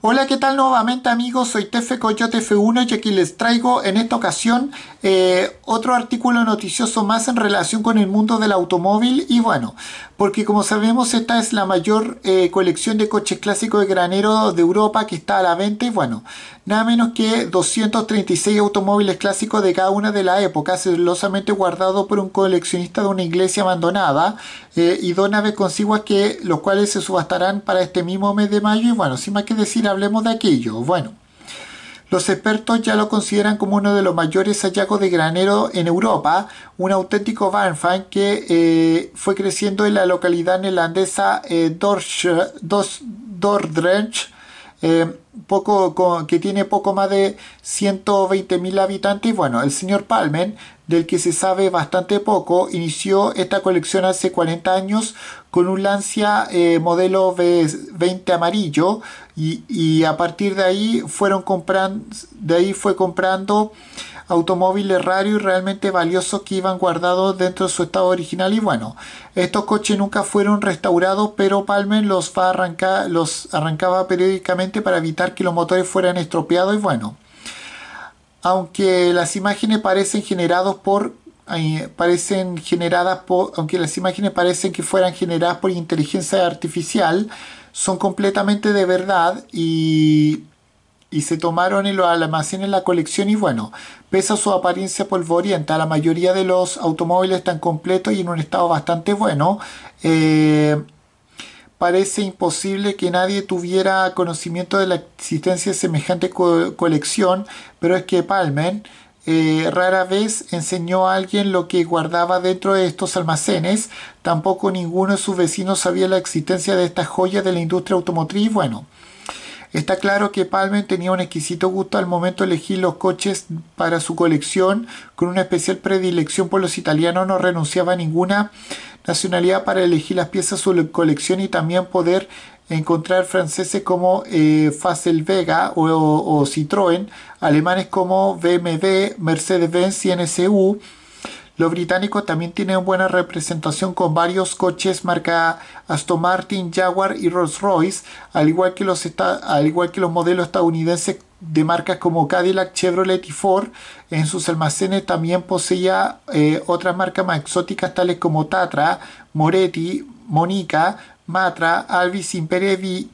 Hola, ¿qué tal nuevamente amigos? Soy Tefe Coyote F1 y aquí les traigo en esta ocasión eh, otro artículo noticioso más en relación con el mundo del automóvil y bueno, porque como sabemos esta es la mayor eh, colección de coches clásicos de granero de Europa que está a la venta y bueno, nada menos que 236 automóviles clásicos de cada una de la época celosamente guardados por un coleccionista de una iglesia abandonada, eh, y dos naves consiguas que los cuales se subastarán para este mismo mes de mayo. Y bueno, sin más que decir, hablemos de aquello. Bueno. Los expertos ya lo consideran como uno de los mayores hallazgos de granero en Europa, un auténtico fan que eh, fue creciendo en la localidad neerlandesa eh, Dordrecht, eh, poco, que tiene poco más de 120.000 habitantes. Bueno, el señor Palmen, del que se sabe bastante poco, inició esta colección hace 40 años con un Lancia eh, modelo 20 amarillo y, a partir de ahí fueron comprando, de ahí fue comprando automóviles raros y realmente valiosos que iban guardados dentro de su estado original y bueno, estos coches nunca fueron restaurados, pero Palmen los va a los arrancaba periódicamente para evitar que los motores fueran estropeados y bueno, aunque las imágenes parecen generados por parecen generadas por, aunque las imágenes parecen que fueran generadas por inteligencia artificial, son completamente de verdad y, y se tomaron en lo almacenan en la colección y bueno, pese a su apariencia polvorienta, la mayoría de los automóviles están completos y en un estado bastante bueno. Eh, parece imposible que nadie tuviera conocimiento de la existencia de semejante colección, pero es que Palmen eh, rara vez enseñó a alguien lo que guardaba dentro de estos almacenes, tampoco ninguno de sus vecinos sabía la existencia de estas joyas de la industria automotriz. Bueno, Está claro que Palmen tenía un exquisito gusto al momento de elegir los coches para su colección, con una especial predilección por los italianos, no renunciaba a ninguna nacionalidad para elegir las piezas de su colección y también poder encontrar franceses como eh, Vega o, o Citroën, alemanes como BMW, Mercedes-Benz y NSU, los británicos también tienen buena representación con varios coches marca Aston Martin, Jaguar y Rolls-Royce, al, igual que los al igual que los modelos estadounidenses de marcas como Cadillac, Chevrolet y Ford. En sus almacenes también poseía eh, otras marcas más exóticas tales como Tatra, Moretti, Monica, Matra, Alvis y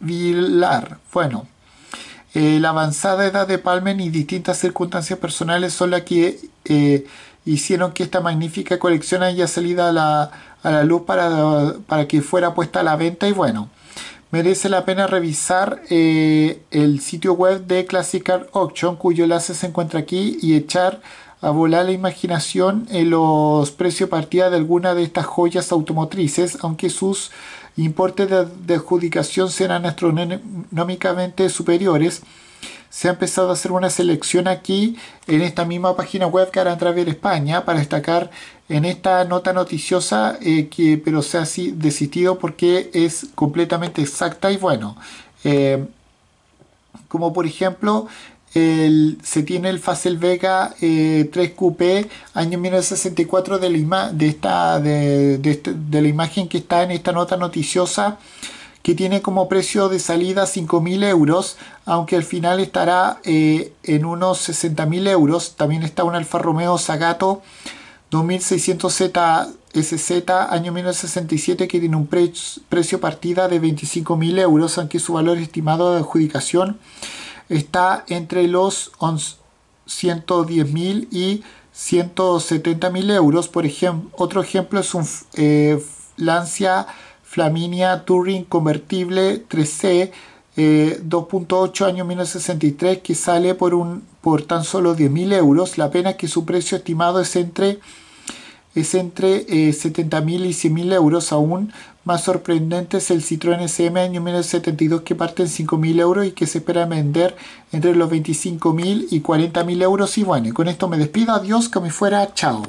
Villar. Bueno, eh, la avanzada edad de Palmen y distintas circunstancias personales son las que eh, hicieron que esta magnífica colección haya salido a la, luz para, para, que fuera puesta a la venta y bueno, merece la pena revisar eh, el sitio web de Classic Art Auction cuyo enlace se encuentra aquí y echar a volar la imaginación en los precios partida de alguna de estas joyas automotrices, aunque sus importes de, de adjudicación serán astronómicamente superiores se ha empezado a hacer una selección aquí en esta misma página web que hará través de España para destacar en esta nota noticiosa eh, que pero se ha desistido porque es completamente exacta y bueno eh, como por ejemplo se tiene el Facel Vega 3 eh, Coupé año 1964 de de, esta, de, este, de la imagen que está en esta nota noticiosa que tiene como precio de salida 5.000 euros, aunque al final estará eh, en unos 60.000 euros. También está un Alfa Romeo Zagato 2600 zsz año 1967 que tiene un precio partida de 25.000 euros, aunque su valor estimado de adjudicación está entre los 110.000 y 170.000 euros. Por ejemplo, otro ejemplo es un eh, Lancia Flaminia Touring convertible 3C 2.8 eh, año 1963 que sale por, un, por tan solo 10.000 euros. La pena es que su precio estimado es entre, es entre 70.000 eh, y 100.000 euros. Aún más sorprendente es el Citroën SM año 1972 que parte en 5.000 euros y que se espera vender entre los 25.000 y 40.000 euros. Y bueno, con esto me despido. Adiós, que me fuera. Chao.